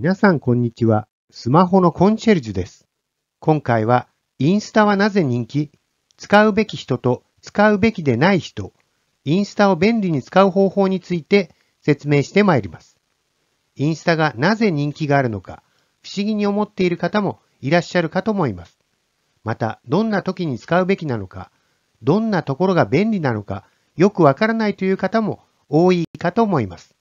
皆さんこんにちは。スマホのコンシェルジュです。今回は、インスタはなぜ人気使うべき人と使うべきでない人、インスタを便利に使う方法について説明してまいります。インスタがなぜ人気があるのか、不思議に思っている方もいらっしゃるかと思います。また、どんな時に使うべきなのか、どんなところが便利なのか、よくわからないという方も多いかと思います。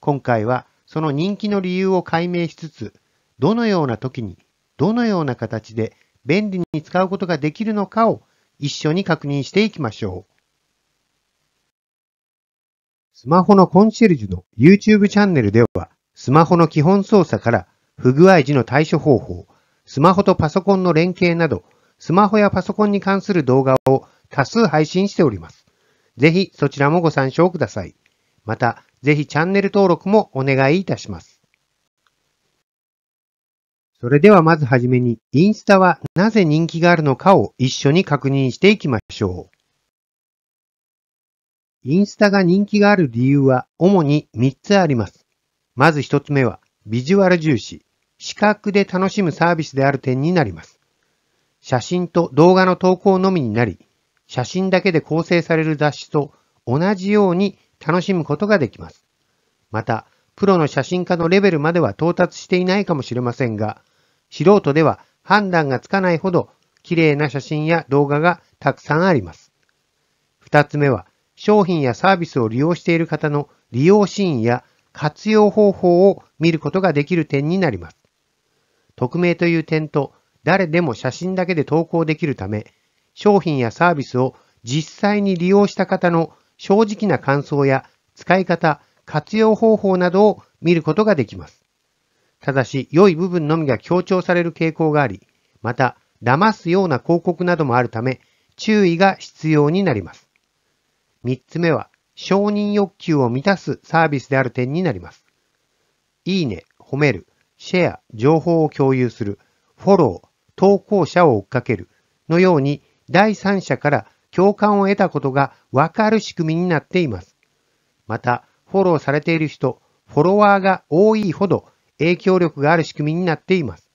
今回は、その人気の理由を解明しつつ、どのような時に、どのような形で便利に使うことができるのかを一緒に確認していきましょう。スマホのコンシェルジュの YouTube チャンネルでは、スマホの基本操作から不具合時の対処方法、スマホとパソコンの連携など、スマホやパソコンに関する動画を多数配信しております。ぜひそちらもご参照ください。また、ぜひチャンネル登録もお願いいたします。それではまずはじめに、インスタはなぜ人気があるのかを一緒に確認していきましょう。インスタが人気がある理由は主に3つあります。まず1つ目は、ビジュアル重視、視覚で楽しむサービスである点になります。写真と動画の投稿のみになり、写真だけで構成される雑誌と同じように楽しむことができます。また、プロの写真家のレベルまでは到達していないかもしれませんが、素人では判断がつかないほど綺麗な写真や動画がたくさんあります。二つ目は、商品やサービスを利用している方の利用シーンや活用方法を見ることができる点になります。匿名という点と、誰でも写真だけで投稿できるため、商品やサービスを実際に利用した方の正直な感想や使い方、活用方法などを見ることができます。ただし、良い部分のみが強調される傾向があり、また、騙すような広告などもあるため、注意が必要になります。3つ目は、承認欲求を満たすサービスである点になります。いいね、褒める、シェア、情報を共有する、フォロー、投稿者を追っかけるのように、第三者から共感を得たことがわかる仕組みになっています。また、フォローされている人、フォロワーが多いほど影響力がある仕組みになっています。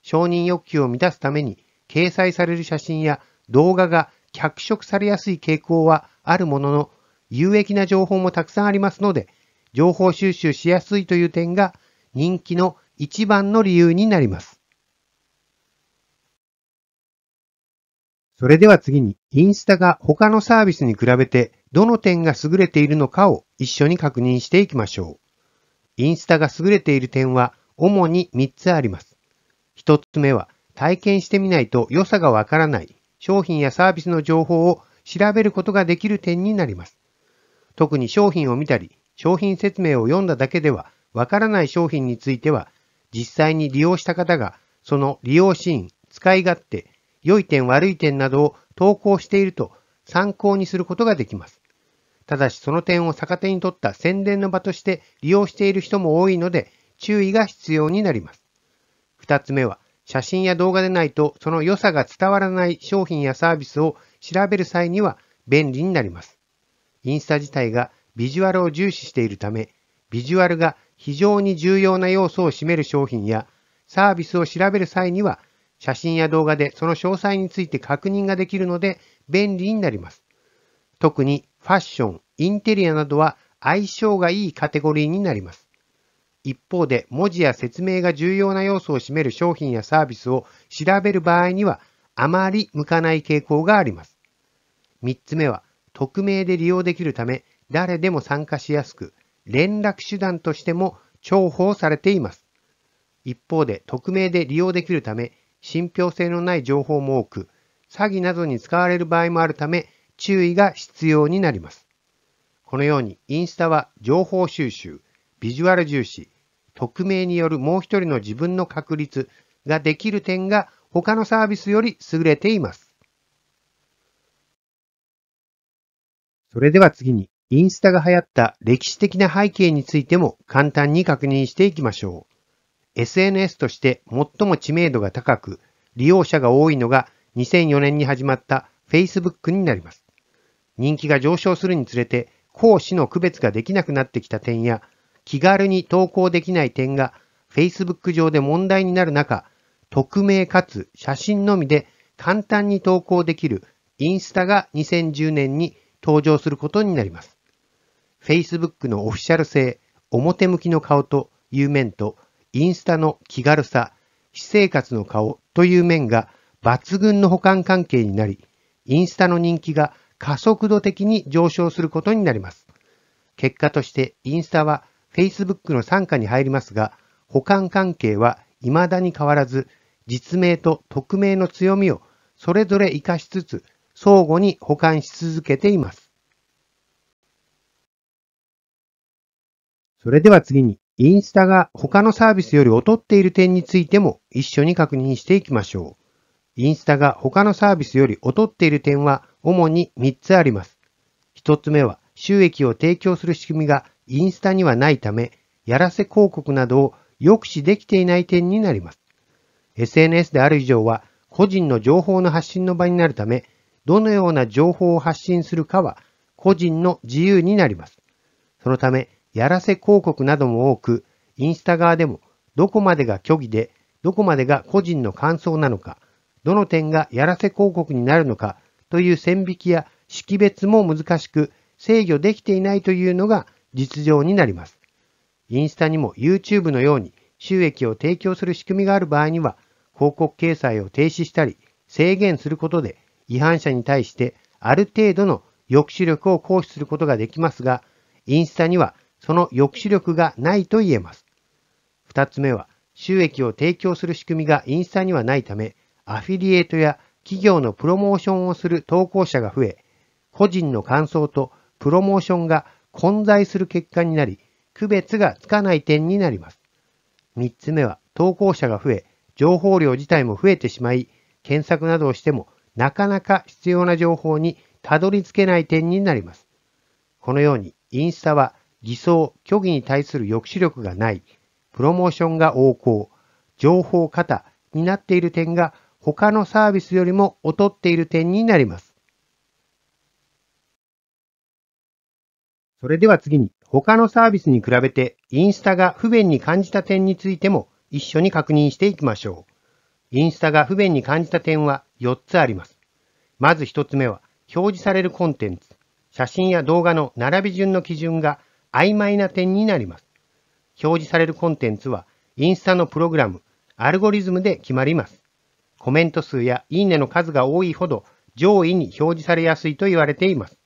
承認欲求を満たすために掲載される写真や動画が脚色されやすい傾向はあるものの、有益な情報もたくさんありますので、情報収集しやすいという点が人気の一番の理由になります。それでは次に、インスタが他のサービスに比べてどの点が優れているのかを一緒に確認していきましょう。インスタが優れている点は主に3つあります。1つ目は、体験してみないと良さがわからない商品やサービスの情報を調べることができる点になります。特に商品を見たり、商品説明を読んだだけではわからない商品については、実際に利用した方がその利用シーン、使い勝手、良い点悪い点などを投稿していると参考にすることができます。ただしその点を逆手に取った宣伝の場として利用している人も多いので注意が必要になります。二つ目は写真や動画でないとその良さが伝わらない商品やサービスを調べる際には便利になります。インスタ自体がビジュアルを重視しているため、ビジュアルが非常に重要な要素を占める商品やサービスを調べる際には写真や動画でその詳細について確認ができるので便利になります。特にファッション、インテリアなどは相性がいいカテゴリーになります。一方で文字や説明が重要な要素を占める商品やサービスを調べる場合にはあまり向かない傾向があります。3つ目は匿名で利用できるため誰でも参加しやすく連絡手段としても重宝されています。一方で匿名で利用できるため信憑性のない情報も多く、詐欺などに使われる場合もあるため、注意が必要になります。このように、インスタは情報収集、ビジュアル重視、匿名によるもう一人の自分の確率ができる点が他のサービスより優れています。それでは次に、インスタが流行った歴史的な背景についても簡単に確認していきましょう。SNS として最も知名度が高く、利用者が多いのが2004年に始まった Facebook になります。人気が上昇するにつれて、講師の区別ができなくなってきた点や、気軽に投稿できない点が Facebook 上で問題になる中、匿名かつ写真のみで簡単に投稿できるインスタが2010年に登場することになります。Facebook のオフィシャル性、表向きの顔という面とインスタの気軽さ、私生活の顔という面が抜群の補完関係になり、インスタの人気が加速度的に上昇することになります。結果としてインスタは Facebook の傘下に入りますが、補完関係は未だに変わらず、実名と匿名の強みをそれぞれ活かしつつ、相互に補完し続けています。それでは次にインスタが他のサービスより劣っている点についても一緒に確認していきましょう。インスタが他のサービスより劣っている点は主に3つあります。1つ目は収益を提供する仕組みがインスタにはないため、やらせ広告などを抑止できていない点になります。SNS である以上は個人の情報の発信の場になるため、どのような情報を発信するかは個人の自由になります。そのため、やらせ広告なども多く、インスタ側でもどこまでが虚偽で、どこまでが個人の感想なのか、どの点がやらせ広告になるのかという線引きや識別も難しく制御できていないというのが実情になります。インスタにも YouTube のように収益を提供する仕組みがある場合には、広告掲載を停止したり制限することで違反者に対してある程度の抑止力を行使することができますが、インスタにはその抑止力がないと言えます。二つ目は、収益を提供する仕組みがインスタにはないため、アフィリエイトや企業のプロモーションをする投稿者が増え、個人の感想とプロモーションが混在する結果になり、区別がつかない点になります。三つ目は、投稿者が増え、情報量自体も増えてしまい、検索などをしても、なかなか必要な情報にたどり着けない点になります。このように、インスタは偽装、虚偽に対する抑止力がない、プロモーションが横行、情報過多になっている点が他のサービスよりも劣っている点になります。それでは次に、他のサービスに比べてインスタが不便に感じた点についても一緒に確認していきましょう。インスタが不便に感じた点は4つあります。まず1つ目は、表示されるコンテンツ。写真や動画の並び順の基準が曖昧な点になります。表示されるコンテンツはインスタのプログラム、アルゴリズムで決まります。コメント数やいいねの数が多いほど上位に表示されやすいと言われています。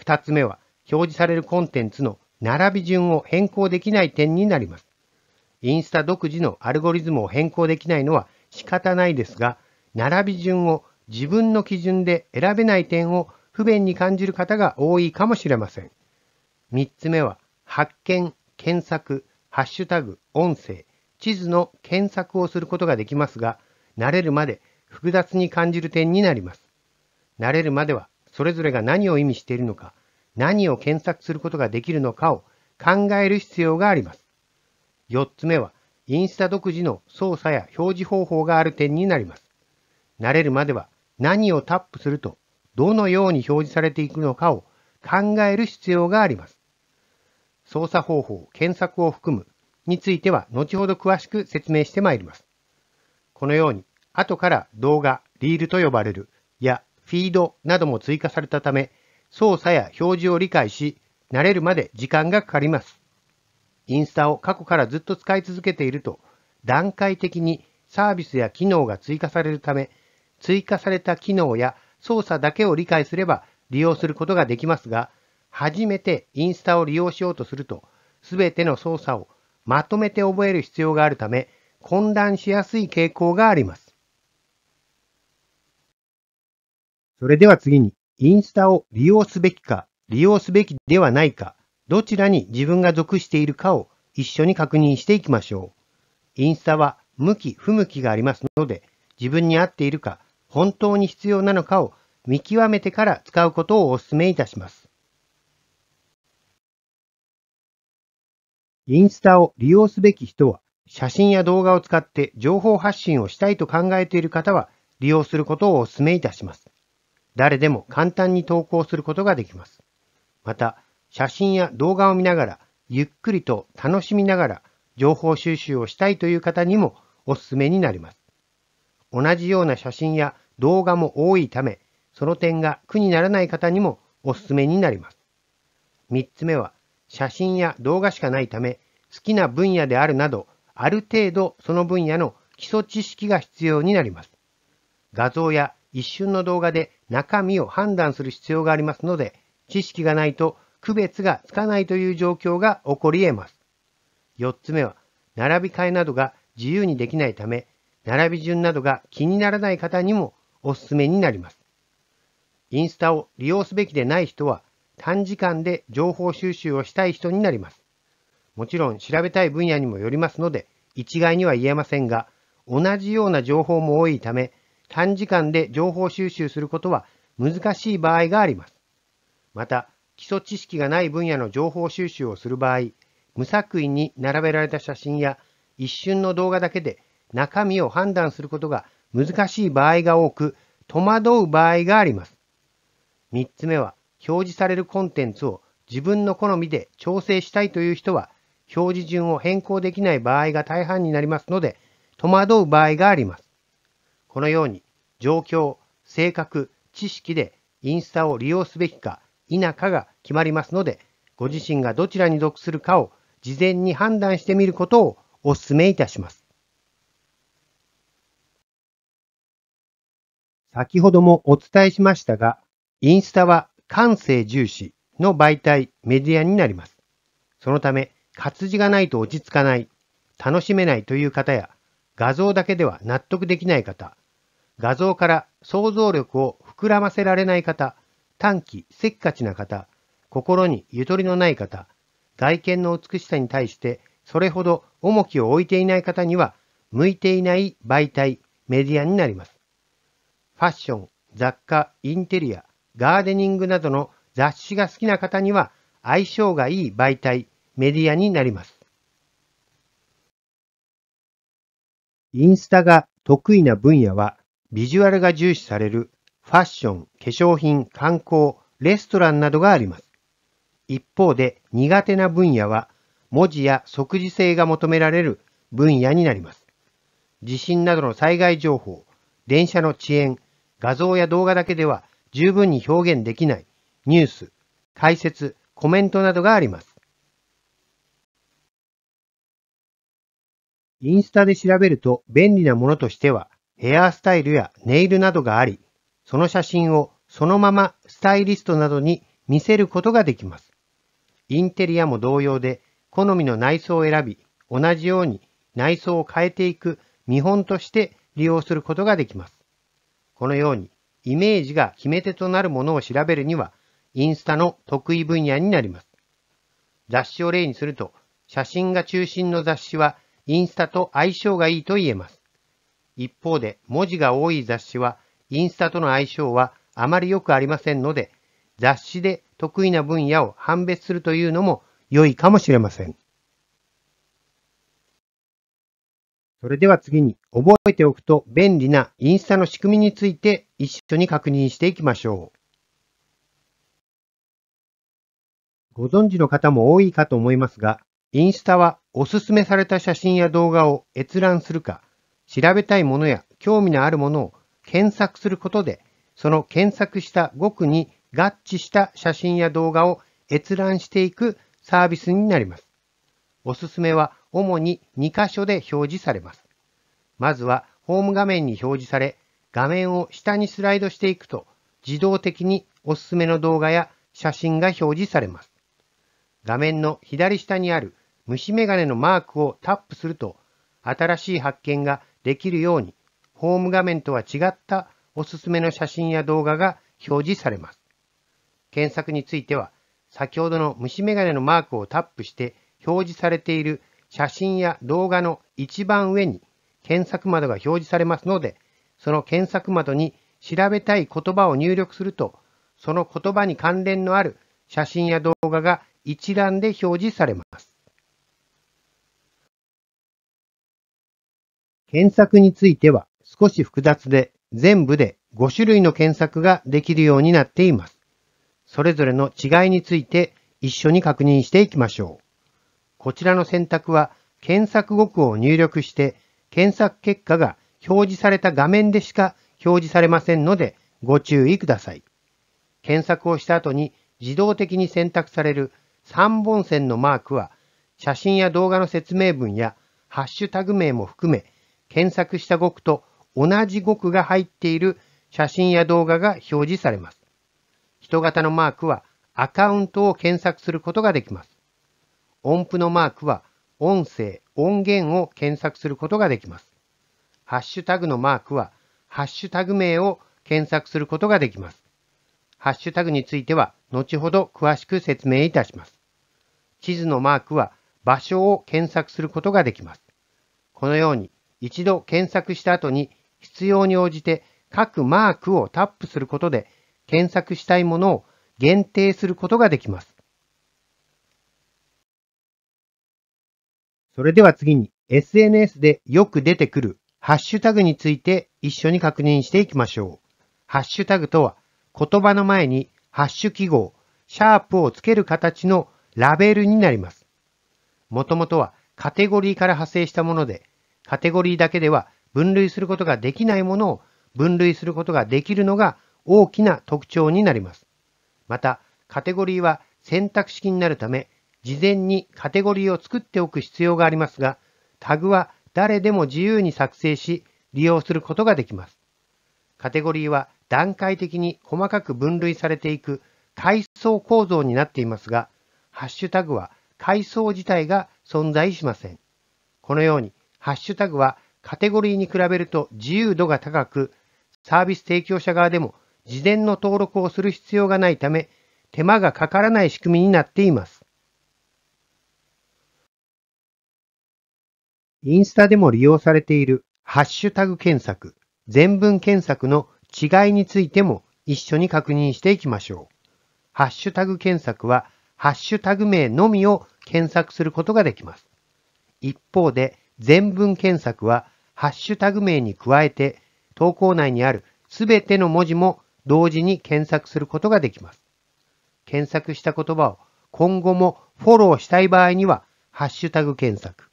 2つ目は表示されるコンテンツの並び順を変更できない点になります。インスタ独自のアルゴリズムを変更できないのは仕方ないですが、並び順を自分の基準で選べない点を不便に感じる方が多いかもしれません。3つ目は、発見、検索、ハッシュタグ、音声、地図の検索をすることができますが、慣れるまで複雑に感じる点になります。慣れるまでは、それぞれが何を意味しているのか、何を検索することができるのかを考える必要があります。4つ目は、インスタ独自の操作や表示方法がある点になります。慣れるまでは何をタップすると、どのように表示されていくのかを考える必要があります。操作方法、検索を含むについては後ほど詳しく説明してまいります。このように、後から動画、リールと呼ばれる、やフィードなども追加されたため、操作や表示を理解し、慣れるまで時間がかかります。インスタを過去からずっと使い続けていると、段階的にサービスや機能が追加されるため、追加された機能や操作だけを理解すれば利用することができますが、初めてインスタを利用しようとすると、すべての操作をまとめて覚える必要があるため、混乱しやすい傾向があります。それでは次に、インスタを利用すべきか、利用すべきではないか、どちらに自分が属しているかを一緒に確認していきましょう。インスタは向き不向きがありますので、自分に合っているか、本当に必要なのかを見極めてから使うことをお勧めいたします。インスタを利用すべき人は、写真や動画を使って情報発信をしたいと考えている方は、利用することをお勧めいたします。誰でも簡単に投稿することができます。また、写真や動画を見ながら、ゆっくりと楽しみながら、情報収集をしたいという方にもお勧めになります。同じような写真や動画も多いため、その点が苦にならない方にもお勧めになります。3つ目は、写真や動画しかないため、好きな分野であるなど、ある程度その分野の基礎知識が必要になります。画像や一瞬の動画で中身を判断する必要がありますので、知識がないと区別がつかないという状況が起こり得ます。4つ目は、並び替えなどが自由にできないため、並び順などが気にならない方にもおすすめになります。インスタを利用すべきでない人は、短時間で情報収集をしたい人になります。もちろん調べたい分野にもよりますので、一概には言えませんが、同じような情報も多いため、短時間で情報収集することは難しい場合があります。また、基礎知識がない分野の情報収集をする場合、無作為に並べられた写真や一瞬の動画だけで中身を判断することが難しい場合が多く、戸惑う場合があります。3つ目は、表示されるコンテンツを自分の好みで調整したいという人は、表示順を変更できない場合が大半になりますので、戸惑う場合があります。このように、状況、性格、知識でインスタを利用すべきか否かが決まりますので、ご自身がどちらに属するかを事前に判断してみることをお勧めいたします。先ほどもお伝えしましたが、インスタは感性重視の媒体、メディアになります。そのため、活字がないと落ち着かない、楽しめないという方や、画像だけでは納得できない方、画像から想像力を膨らませられない方、短期、せっかちな方、心にゆとりのない方、外見の美しさに対してそれほど重きを置いていない方には、向いていない媒体、メディアになります。ファッション、雑貨、インテリア、ガーデニングなどの雑誌が好きな方には相性がいい媒体、メディアになります。インスタが得意な分野は、ビジュアルが重視されるファッション、化粧品、観光、レストランなどがあります。一方で苦手な分野は、文字や即時性が求められる分野になります。地震などの災害情報、電車の遅延、画像や動画だけでは十分に表現できないニュース、解説、コメントなどがあります。インスタで調べると便利なものとしては、ヘアスタイルやネイルなどがあり、その写真をそのままスタイリストなどに見せることができます。インテリアも同様で、好みの内装を選び、同じように内装を変えていく見本として利用することができます。このようにイメージが決め手となるものを調べるには、インスタの得意分野になります。雑誌を例にすると、写真が中心の雑誌はインスタと相性がいいと言えます。一方で文字が多い雑誌はインスタとの相性はあまり良くありませんので、雑誌で得意な分野を判別するというのも良いかもしれません。それでは次に覚えておくと便利なインスタの仕組みについて一緒に確認していきましょう。ご存知の方も多いかと思いますが、インスタはおすすめされた写真や動画を閲覧するか、調べたいものや興味のあるものを検索することで、その検索した語句に合致した写真や動画を閲覧していくサービスになります。おすすめは主に2箇所で表示されます。まずはホーム画面に表示され、画面を下にスライドしていくと、自動的におすすめの動画や写真が表示されます。画面の左下にある虫眼鏡のマークをタップすると、新しい発見ができるように、ホーム画面とは違ったおすすめの写真や動画が表示されます。検索については、先ほどの虫眼鏡のマークをタップして表示されている写真や動画の一番上に検索窓が表示されますので、その検索窓に調べたい言葉を入力すると、その言葉に関連のある写真や動画が一覧で表示されます。検索については少し複雑で、全部で5種類の検索ができるようになっています。それぞれの違いについて一緒に確認していきましょう。こちらの選択は検索語句を入力して検索結果が表示された画面でしか表示されませんのでご注意ください。検索をした後に自動的に選択される3本線のマークは写真や動画の説明文やハッシュタグ名も含め検索した語句と同じ語句が入っている写真や動画が表示されます。人型のマークはアカウントを検索することができます。音符のマークは音声、音源を検索することができます。ハッシュタグのマークはハッシュタグ名を検索することができます。ハッシュタグについては後ほど詳しく説明いたします。地図のマークは場所を検索することができます。このように一度検索した後に必要に応じて各マークをタップすることで検索したいものを限定することができます。それでは次に SNS でよく出てくるハッシュタグについて一緒に確認していきましょう。ハッシュタグとは言葉の前にハッシュ記号、シャープをつける形のラベルになります。もともとはカテゴリーから派生したもので、カテゴリーだけでは分類することができないものを分類することができるのが大きな特徴になります。また、カテゴリーは選択式になるため、事前にカテゴリーを作っておく必要がありますが、タグは誰でも自由に作成し、利用することができます。カテゴリーは段階的に細かく分類されていく階層構造になっていますが、ハッシュタグは階層自体が存在しません。このように、ハッシュタグはカテゴリーに比べると自由度が高く、サービス提供者側でも事前の登録をする必要がないため、手間がかからない仕組みになっています。インスタでも利用されているハッシュタグ検索、全文検索の違いについても一緒に確認していきましょう。ハッシュタグ検索は、ハッシュタグ名のみを検索することができます。一方で、全文検索は、ハッシュタグ名に加えて、投稿内にあるすべての文字も同時に検索することができます。検索した言葉を今後もフォローしたい場合には、ハッシュタグ検索。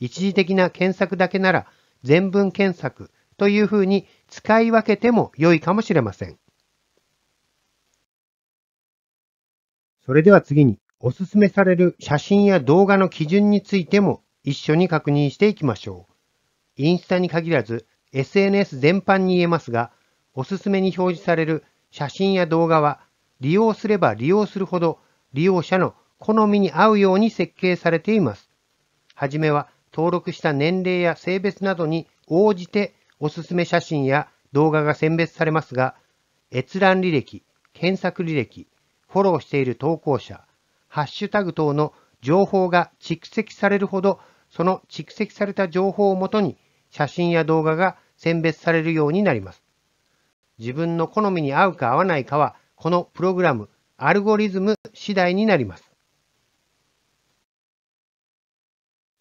一時的な検索だけなら全文検索というふうに使い分けても良いかもしれません。それでは次におすすめされる写真や動画の基準についても一緒に確認していきましょう。インスタに限らず SNS 全般に言えますが、おすすめに表示される写真や動画は利用すれば利用するほど利用者の好みに合うように設計されています。はじめは登録した年齢や性別などに応じておすすめ写真や動画が選別されますが、閲覧履歴、検索履歴、フォローしている投稿者、ハッシュタグ等の情報が蓄積されるほど、その蓄積された情報をもとに写真や動画が選別されるようになります。自分の好みに合うか合わないかは、このプログラム、アルゴリズム次第になります。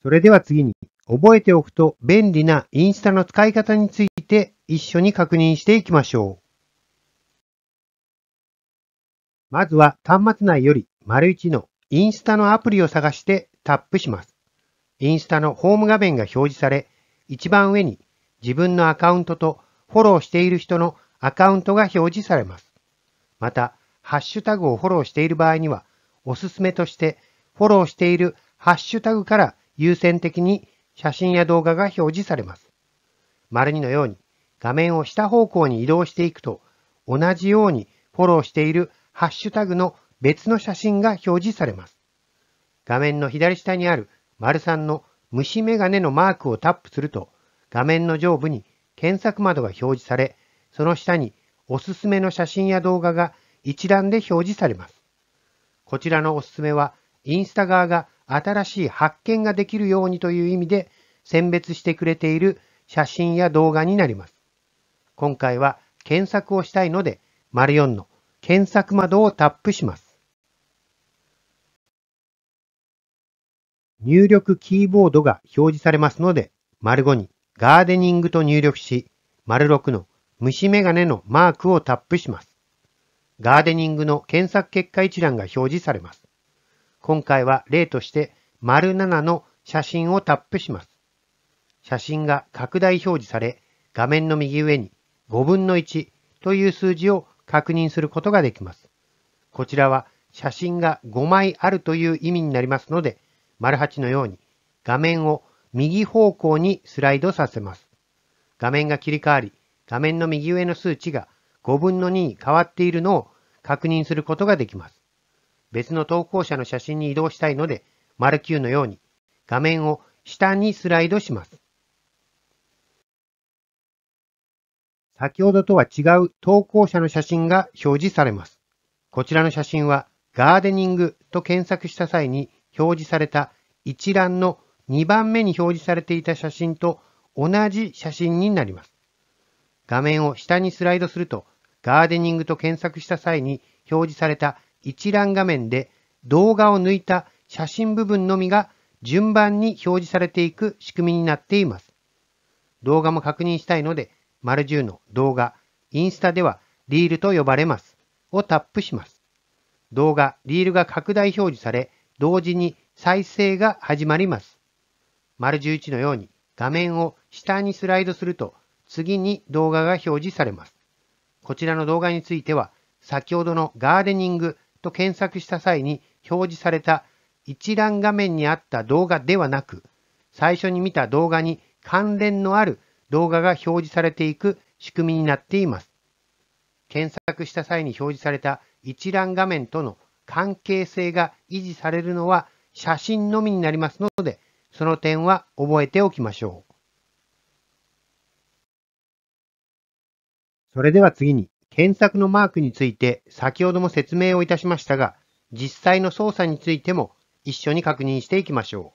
それでは次に、覚えておくと便利なインスタの使い方について一緒に確認していきましょう。まずは端末内より丸1のインスタのアプリを探してタップします。インスタのホーム画面が表示され、一番上に自分のアカウントとフォローしている人のアカウントが表示されます。また、ハッシュタグをフォローしている場合には、おすすめとしてフォローしているハッシュタグから優先的に写真や動画が表示されます。丸2のように画面を下方向に移動していくと同じようにフォローしているハッシュタグの別の写真が表示されます。画面の左下にある丸3の虫眼鏡のマークをタップすると画面の上部に検索窓が表示されその下におすすめの写真や動画が一覧で表示されます。こちらのおすすめはインスタ側が新しい発見ができるようにという意味で選別してくれている写真や動画になります。今回は検索をしたいので、丸4の検索窓をタップします。入力キーボードが表示されますので、丸5にガーデニングと入力し、丸6の虫眼鏡のマークをタップします。ガーデニングの検索結果一覧が表示されます。今回は例として丸7の写真をタップします。写真が拡大表示され、画面の右上に5分の1という数字を確認することができます。こちらは写真が5枚あるという意味になりますので、丸8のように画面を右方向にスライドさせます。画面が切り替わり、画面の右上の数値が5分の2に変わっているのを確認することができます。別の投稿者の写真に移動したいので、丸 Q のように画面を下にスライドします。先ほどとは違う投稿者の写真が表示されます。こちらの写真はガーデニングと検索した際に表示された一覧の2番目に表示されていた写真と同じ写真になります。画面を下にスライドするとガーデニングと検索した際に表示された一覧画面で動画を抜いた写真部分のみが順番に表示されていく仕組みになっています。動画も確認したいので、丸十の動画、インスタではリールと呼ばれます。をタップします。動画、リールが拡大表示され、同時に再生が始まります。丸十一のように画面を下にスライドすると、次に動画が表示されます。こちらの動画については、先ほどのガーデニングと検索した際に表示された一覧画面にあった動画ではなく、最初に見た動画に関連のある動画が表示されていく仕組みになっています。検索した際に表示された一覧画面との関係性が維持されるのは写真のみになりますので、その点は覚えておきましょう。それでは次に検索のマークについて先ほども説明をいたしましたが、実際の操作についても一緒に確認していきましょ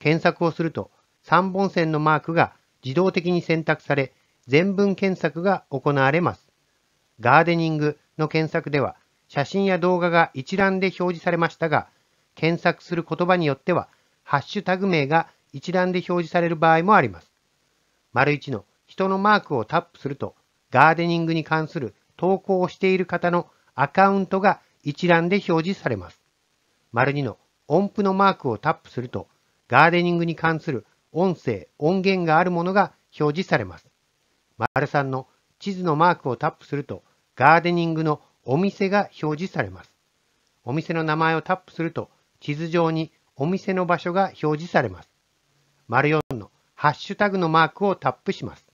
う。検索をすると3本線のマークが自動的に選択され、全文検索が行われます。ガーデニングの検索では、写真や動画が一覧で表示されましたが、検索する言葉によっては、ハッシュタグ名が一覧で表示される場合もあります。丸1の人のマークをタップすると、ガーデニングに関する投稿している方のアカウントが一覧で表示されます。丸2の音符のマークをタップすると、ガーデニングに関する音声、音源があるものが表示されます。丸3の地図のマークをタップすると、ガーデニングのお店が表示されます。お店の名前をタップすると、地図上にお店の場所が表示されます。丸4のハッシュタグのマークをタップします。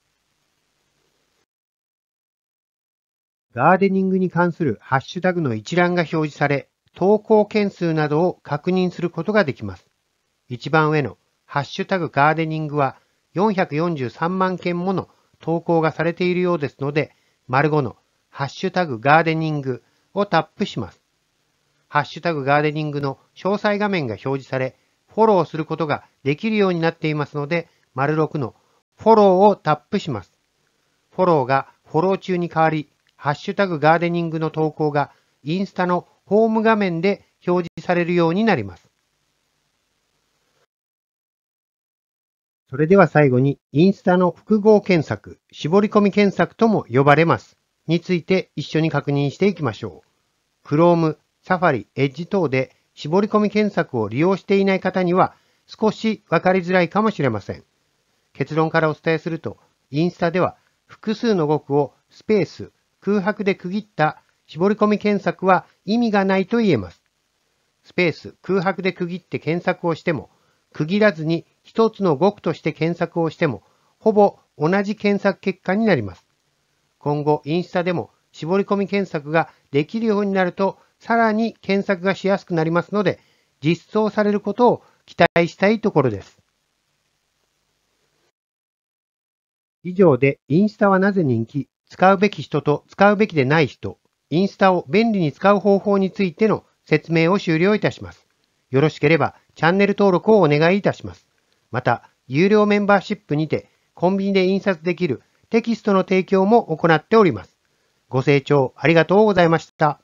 ガーデニングに関するハッシュタグの一覧が表示され、投稿件数などを確認することができます。一番上のハッシュタグガーデニングは443万件もの投稿がされているようですので、丸5のハッシュタグガーデニングをタップします。ハッシュタグガーデニングの詳細画面が表示され、フォローすることができるようになっていますので、丸6のフォローをタップします。フォローがフォロー中に変わり、ハッシュタグガーデニングの投稿がインスタのホーム画面で表示されるようになります。それでは最後に、インスタの複合検索、絞り込み検索とも呼ばれます。について一緒に確認していきましょう。Chrome、Safari、Edge 等で絞り込み検索を利用していない方には少し分かりづらいかもしれません。結論からお伝えすると、インスタでは複数の語句をスペース、空白で区切った絞り込み検索は意味がないと言えます。スペース、空白で区切って検索をしても、区切らずに一つの語句として検索をしても、ほぼ同じ検索結果になります。今後、インスタでも絞り込み検索ができるようになると、さらに検索がしやすくなりますので、実装されることを期待したいところです。以上でインスタはなぜ人気使うべき人と使うべきでない人、インスタを便利に使う方法についての説明を終了いたします。よろしければチャンネル登録をお願いいたします。また、有料メンバーシップにてコンビニで印刷できるテキストの提供も行っております。ご清聴ありがとうございました。